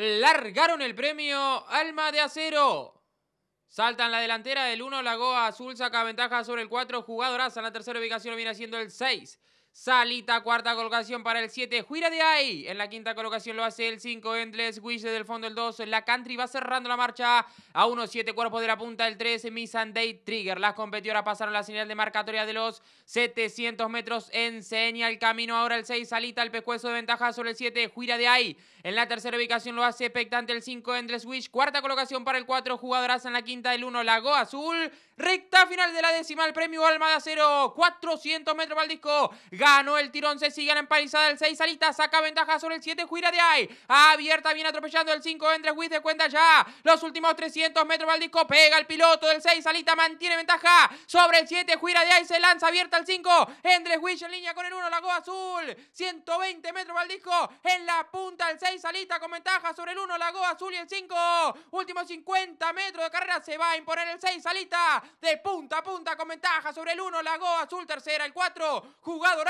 largaron el premio Alma de Acero. Salta en la delantera del 1, Lagoa Azul saca ventaja sobre el 4, jugadoras en la tercera ubicación, viene haciendo el 6. Salita, cuarta colocación para el 7. Juira de ahí. En la quinta colocación lo hace el 5. Endless Wish del fondo el 2. La Country va cerrando la marcha a 1-7. cuerpos de la punta el 3. Miss Date Trigger. Las competidoras pasaron la señal de marcatoria de los 700 metros. Enseña el camino ahora el 6. Salita, el pescuezo de ventaja sobre el 7. Juira de ahí. En la tercera ubicación lo hace expectante el 5. Endless Wish. Cuarta colocación para el 4. Jugadoras en la quinta el 1. Lago Azul. Recta final de la décima. El premio Almada 0. 400 metros para el disco. Ganó el tirón, se sigue la empalizada. El 6 Salita saca ventaja sobre el 7 Juira de ahí. Abierta, viene atropellando el 5 Andrés Wiz de cuenta ya. Los últimos 300 metros Valdisco Pega el piloto del 6 Salita, mantiene ventaja sobre el 7 Juira de ahí. Se lanza abierta el 5. Andrés Wiz en línea con el 1, la Azul. 120 metros Valdisco. En la punta el 6 Salita con ventaja sobre el 1, la Azul y el 5. Últimos 50 metros de carrera se va a imponer el 6 Salita. De punta a punta con ventaja sobre el 1, la Azul. Tercera, el 4. Jugador